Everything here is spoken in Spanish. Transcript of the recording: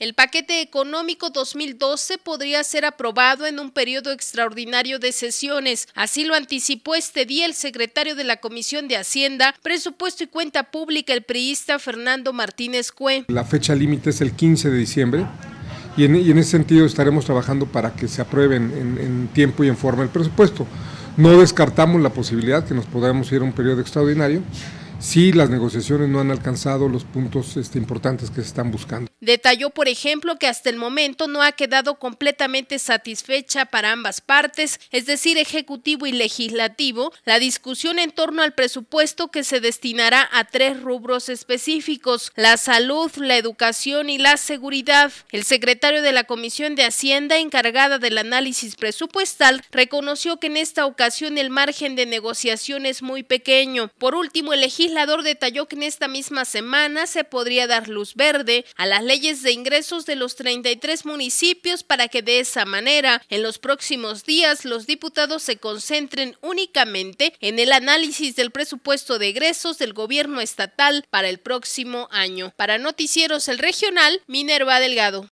El paquete económico 2012 podría ser aprobado en un periodo extraordinario de sesiones. Así lo anticipó este día el secretario de la Comisión de Hacienda, Presupuesto y Cuenta Pública, el priista Fernando Martínez Cue. La fecha límite es el 15 de diciembre y en, ese sentido estaremos trabajando para que se aprueben en, tiempo y en forma el presupuesto. No descartamos la posibilidad que nos podamos ir a un periodo extraordinario si las negociaciones no han alcanzado los puntos este, importantes que se están buscando. Detalló, por ejemplo, que hasta el momento no ha quedado completamente satisfecha para ambas partes, es decir, Ejecutivo y Legislativo, la discusión en torno al presupuesto que se destinará a tres rubros específicos, la salud, la educación y la seguridad. El secretario de la Comisión de Hacienda, encargada del análisis presupuestal, reconoció que en esta ocasión el margen de negociación es muy pequeño. Por último, el legislador detalló que en esta misma semana se podría dar luz verde a las leyes de ingresos de los 33 municipios para que de esa manera en los próximos días los diputados se concentren únicamente en el análisis del presupuesto de egresos del gobierno estatal para el próximo año. Para Noticieros El Regional, Minerva Delgado.